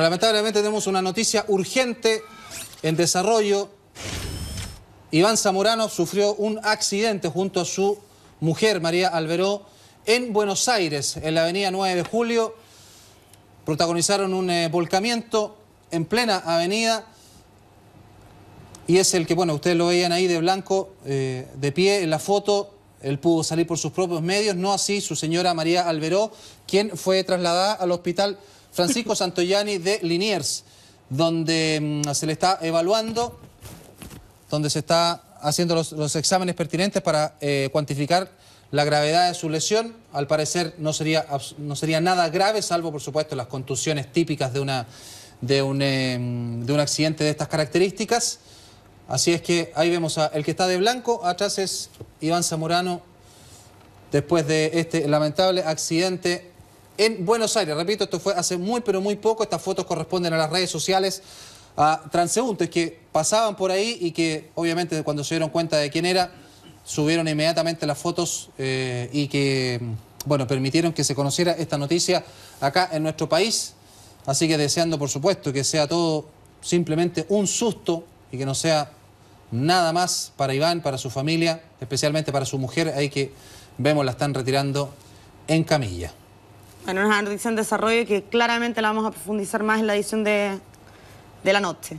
Lamentablemente tenemos una noticia urgente en desarrollo. Iván Zamorano sufrió un accidente junto a su mujer María Alberó en Buenos Aires, en la avenida 9 de Julio. Protagonizaron un eh, volcamiento en plena avenida y es el que, bueno, ustedes lo veían ahí de blanco, eh, de pie en la foto. Él pudo salir por sus propios medios, no así su señora María Alberó, quien fue trasladada al hospital Francisco Santoyani de Liniers, donde mm, se le está evaluando, donde se está haciendo los, exámenes pertinentes para eh, cuantificar la gravedad de su lesión. Al parecer no sería, no sería nada grave, salvo por supuesto las contusiones típicas de, una, de, un, eh, accidente de estas características. Así es que ahí vemos al el que está de blanco, atrás es Iván Zamorano, después de este lamentable accidente en Buenos Aires. Repito, esto fue hace muy pero muy poco. Estas fotos corresponden a las redes sociales a transeúntes que pasaban por ahí y que obviamente cuando se dieron cuenta de quién era, subieron inmediatamente las fotos eh, y que, mm, bueno, permitieron que se conociera esta noticia acá en nuestro país. Así que deseando, por supuesto, que sea todo simplemente un susto y que no sea nada más para Iván, para su familia, especialmente para su mujer, ahí que vemos la están retirando en camilla en una edición de desarrollo que claramente la vamos a profundizar más en la edición de, de la noche.